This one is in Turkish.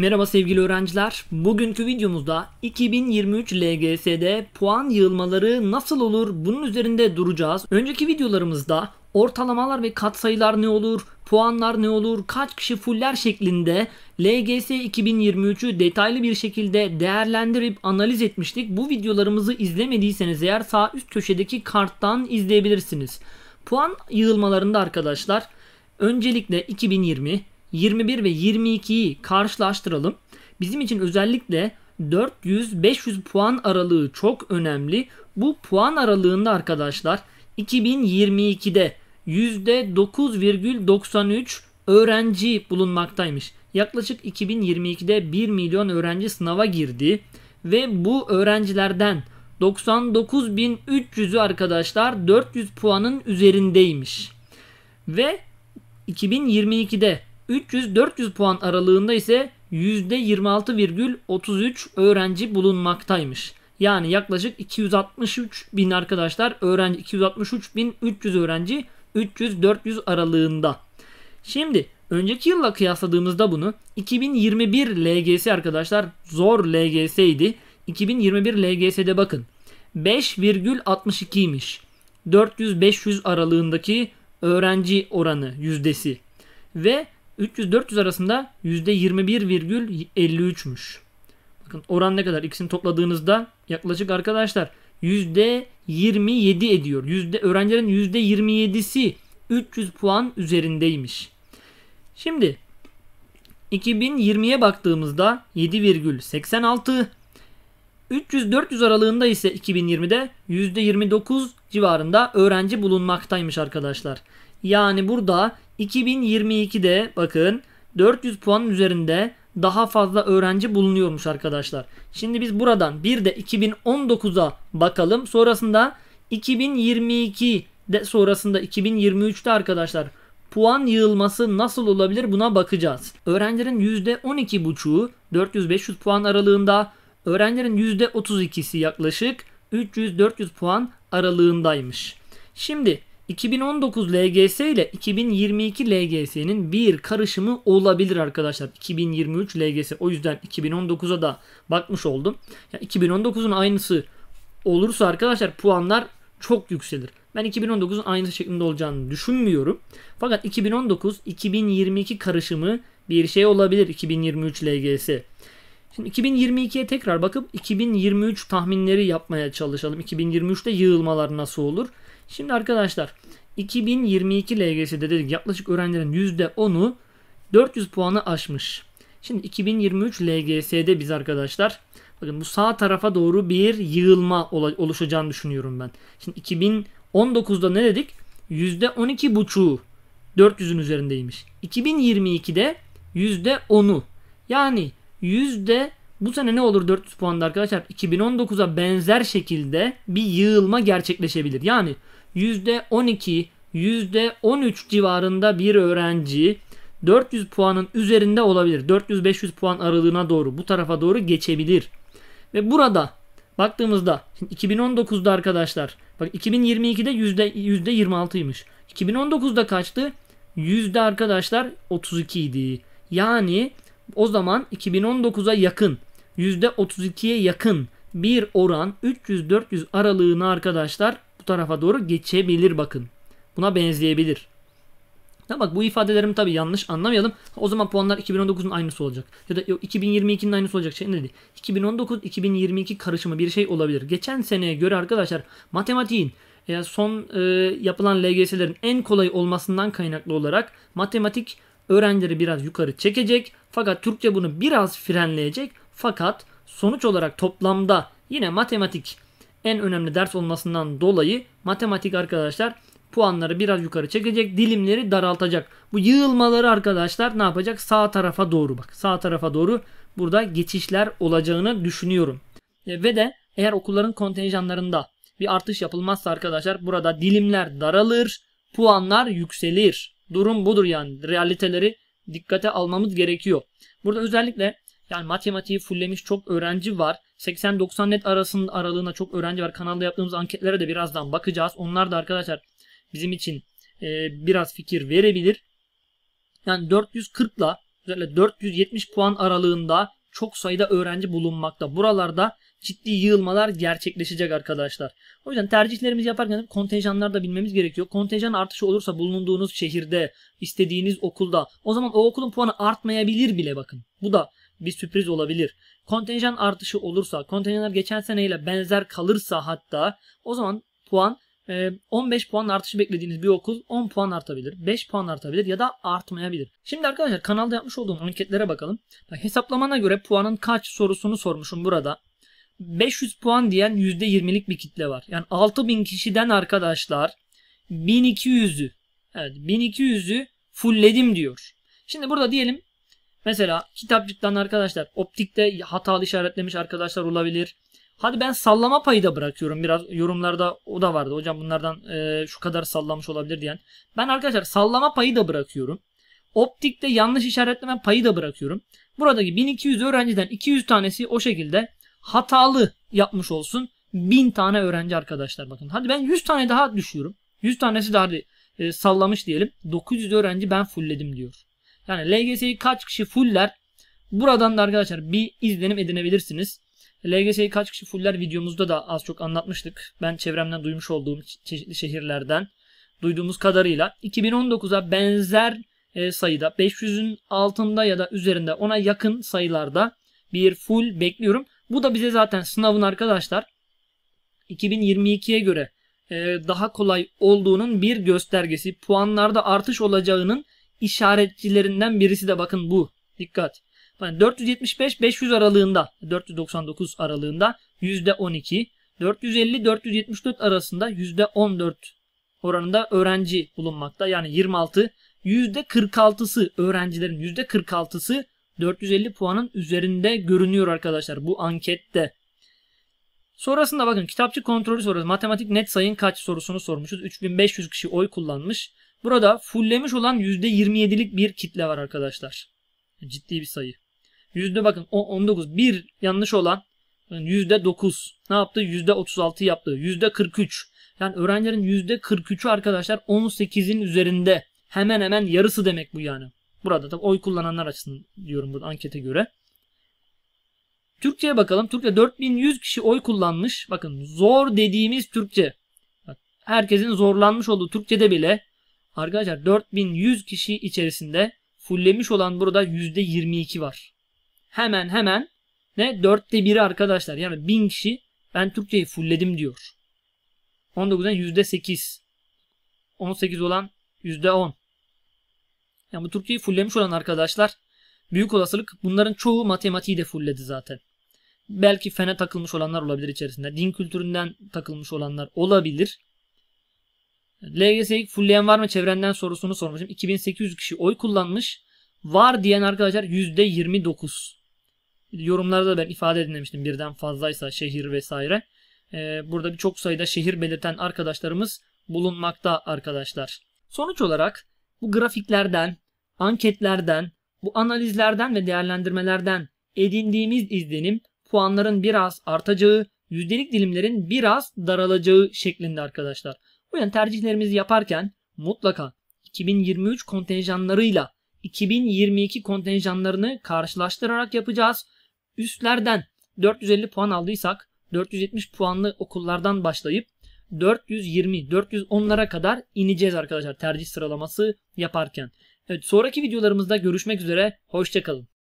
Merhaba sevgili öğrenciler. Bugünkü videomuzda 2023 LGS'de puan yığılmaları nasıl olur bunun üzerinde duracağız. Önceki videolarımızda ortalamalar ve katsayılar ne olur, puanlar ne olur, kaç kişi fuller şeklinde LGS 2023'ü detaylı bir şekilde değerlendirip analiz etmiştik. Bu videolarımızı izlemediyseniz eğer sağ üst köşedeki karttan izleyebilirsiniz. Puan yığılmalarında arkadaşlar öncelikle 2020, 21 ve 22'yi karşılaştıralım. Bizim için özellikle 400-500 puan aralığı çok önemli. Bu puan aralığında arkadaşlar 2022'de %9,93 öğrenci bulunmaktaymış. Yaklaşık 2022'de 1 milyon öğrenci sınava girdi ve bu öğrencilerden 99.300'ü arkadaşlar 400 puanın üzerindeymiş. Ve 2022'de 300-400 puan aralığında ise %26,33 öğrenci bulunmaktaymış. Yani yaklaşık 263 bin arkadaşlar öğrenci 263 bin 300 öğrenci 300-400 aralığında. Şimdi önceki yılla kıyasladığımızda bunu 2021 LGS arkadaşlar zor LGS idi. 2021 LGS'de bakın 5,62 imiş. 400-500 aralığındaki öğrenci oranı yüzdesi ve 300-400 arasında %21,53'müş. Bakın oran ne kadar? İkisini topladığınızda yaklaşık arkadaşlar %27 ediyor. Yüzde, öğrencilerin %27'si 300 puan üzerindeymiş. Şimdi 2020'ye baktığımızda 7,86 300-400 aralığında ise 2020'de %29 civarında öğrenci bulunmaktaymış arkadaşlar. Yani burada 2022'de bakın 400 puanın üzerinde daha fazla öğrenci bulunuyormuş arkadaşlar. Şimdi biz buradan bir de 2019'a bakalım. Sonrasında 2022'de sonrasında 2023'te arkadaşlar puan yığılması nasıl olabilir buna bakacağız. Öğrencilerin %12,5'u 400-500 puan aralığında, öğrencilerin %32'si yaklaşık 300-400 puan aralığındaymış. Şimdi 2019 LGS ile 2022 LGS'nin bir karışımı olabilir arkadaşlar. 2023 LGS o yüzden 2019'a da bakmış oldum. Ya 2019'un aynısı olursa arkadaşlar puanlar çok yükselir. Ben 2019'un aynısı şeklinde olacağını düşünmüyorum. Fakat 2019-2022 karışımı bir şey olabilir 2023 LGS. Şimdi 2022'ye tekrar bakıp 2023 tahminleri yapmaya çalışalım. 2023'te yığılmalar nasıl olur? Şimdi arkadaşlar 2022 LGS'de dedik yaklaşık öğrencilerin %10'u 400 puanı aşmış. Şimdi 2023 LGS'de biz arkadaşlar bakın bu sağ tarafa doğru bir yığılma oluşacağını düşünüyorum ben. Şimdi 2019'da ne dedik? %12,5'u 400'ün üzerindeymiş. 2022'de %10'u yani yüzde bu sene ne olur 400 puanda arkadaşlar? 2019'a benzer şekilde bir yığılma gerçekleşebilir. Yani %12, %13 civarında bir öğrenci 400 puanın üzerinde olabilir. 400-500 puan aralığına doğru bu tarafa doğru geçebilir. Ve burada baktığımızda şimdi 2019'da arkadaşlar bak 2022'de %26'ymış. 2019'da kaçtı? Yüzde arkadaşlar 32 idi. Yani o zaman 2019'a yakın %32'ye yakın bir oran 300-400 aralığına arkadaşlar tarafa doğru geçebilir bakın. Buna benzeyebilir. Ya bak bu ifadelerimi tabii yanlış anlamayalım. O zaman puanlar 2019'un aynısı olacak. Ya da 2022'nin aynısı olacak şey ne dedi? 2019-2022 karışımı bir şey olabilir. Geçen seneye göre arkadaşlar matematiğin e, son e, yapılan LGS'lerin en kolay olmasından kaynaklı olarak matematik öğrencileri biraz yukarı çekecek. Fakat Türkçe bunu biraz frenleyecek. Fakat sonuç olarak toplamda yine matematik en önemli ders olmasından dolayı matematik arkadaşlar puanları biraz yukarı çekecek. Dilimleri daraltacak. Bu yığılmaları arkadaşlar ne yapacak? Sağ tarafa doğru bak. Sağ tarafa doğru burada geçişler olacağını düşünüyorum. E, ve de eğer okulların kontenjanlarında bir artış yapılmazsa arkadaşlar burada dilimler daralır, puanlar yükselir. Durum budur yani realiteleri dikkate almamız gerekiyor. Burada özellikle yani matematiği fullemiş çok öğrenci var. 80-90 net arasının aralığına çok öğrenci var. Kanalda yaptığımız anketlere de birazdan bakacağız. Onlar da arkadaşlar bizim için e, biraz fikir verebilir. Yani 440 ile özellikle 470 puan aralığında çok sayıda öğrenci bulunmakta. Buralarda ciddi yığılmalar gerçekleşecek arkadaşlar. O yüzden tercihlerimizi yaparken kontenjanları da bilmemiz gerekiyor. Kontenjan artışı olursa bulunduğunuz şehirde, istediğiniz okulda o zaman o okulun puanı artmayabilir bile bakın. Bu da bir sürpriz olabilir. Kontenjan artışı olursa, kontenjanlar geçen seneyle benzer kalırsa hatta o zaman puan 15 e, puan artışı beklediğiniz bir okul 10 puan artabilir, 5 puan artabilir ya da artmayabilir. Şimdi arkadaşlar kanalda yapmış olduğum anketlere bakalım. hesaplamana göre puanın kaç sorusunu sormuşum burada. 500 puan diyen %20'lik bir kitle var. Yani 6000 kişiden arkadaşlar 1200'ü evet 1200'ü fullledim diyor. Şimdi burada diyelim Mesela kitapçıktan arkadaşlar optikte hatalı işaretlemiş arkadaşlar olabilir. Hadi ben sallama payı da bırakıyorum. Biraz yorumlarda o da vardı. Hocam bunlardan e, şu kadar sallamış olabilir diyen. Ben arkadaşlar sallama payı da bırakıyorum. Optikte yanlış işaretleme payı da bırakıyorum. Buradaki 1200 öğrenciden 200 tanesi o şekilde hatalı yapmış olsun. 1000 tane öğrenci arkadaşlar bakın. Hadi ben 100 tane daha düşüyorum. 100 tanesi daha e, sallamış diyelim. 900 öğrenci ben fullledim diyor. Yani LGS'yi kaç kişi fuller? Buradan da arkadaşlar bir izlenim edinebilirsiniz. LGS'yi kaç kişi fuller videomuzda da az çok anlatmıştık. Ben çevremden duymuş olduğum çeşitli şehirlerden duyduğumuz kadarıyla 2019'a benzer e, sayıda 500'ün altında ya da üzerinde ona yakın sayılarda bir full bekliyorum. Bu da bize zaten sınavın arkadaşlar 2022'ye göre e, daha kolay olduğunun bir göstergesi. Puanlarda artış olacağının işaretçilerinden birisi de bakın bu. Dikkat. Yani 475-500 aralığında 499 aralığında %12 450-474 arasında %14 oranında öğrenci bulunmakta. Yani 26 %46'sı öğrencilerin %46'sı 450 puanın üzerinde görünüyor arkadaşlar bu ankette. Sonrasında bakın kitapçı kontrolü sorusu matematik net sayın kaç sorusunu sormuşuz. 3500 kişi oy kullanmış. Burada fulllemiş olan %27'lik bir kitle var arkadaşlar. Ciddi bir sayı. Yüzde bakın 19 bir yanlış olan yüzde 9 ne yaptı? Yüzde 36 yaptı. Yüzde 43 yani öğrencilerin yüzde 43'ü arkadaşlar 18'in üzerinde hemen hemen yarısı demek bu yani. Burada tabii oy kullananlar açısından diyorum burada ankete göre. Türkçe'ye bakalım. Türkçe 4100 kişi oy kullanmış. Bakın zor dediğimiz Türkçe. Bak, herkesin zorlanmış olduğu Türkçe'de bile Arkadaşlar 4100 kişi içerisinde fulllemiş olan burada %22 var. Hemen hemen ne? Dörtte biri arkadaşlar. Yani 1000 kişi ben Türkçeyi fullledim diyor. 19'dan %8. 18 olan %10. Yani bu Türkçeyi fulllemiş olan arkadaşlar büyük olasılık bunların çoğu matematiği de fullledi zaten. Belki fene takılmış olanlar olabilir içerisinde. Din kültüründen takılmış olanlar olabilir. LGS'yi fullleyen var mı çevrenden sorusunu sormuşum. 2800 kişi oy kullanmış. Var diyen arkadaşlar %29. Yorumlarda da ben ifade edinlemiştim birden fazlaysa şehir vesaire. Ee, burada birçok sayıda şehir belirten arkadaşlarımız bulunmakta arkadaşlar. Sonuç olarak bu grafiklerden, anketlerden, bu analizlerden ve değerlendirmelerden edindiğimiz izlenim puanların biraz artacağı, yüzdelik dilimlerin biraz daralacağı şeklinde arkadaşlar. Bu yüzden tercihlerimizi yaparken mutlaka 2023 kontenjanlarıyla 2022 kontenjanlarını karşılaştırarak yapacağız. Üstlerden 450 puan aldıysak 470 puanlı okullardan başlayıp 420-410'lara kadar ineceğiz arkadaşlar tercih sıralaması yaparken. Evet sonraki videolarımızda görüşmek üzere. Hoşçakalın.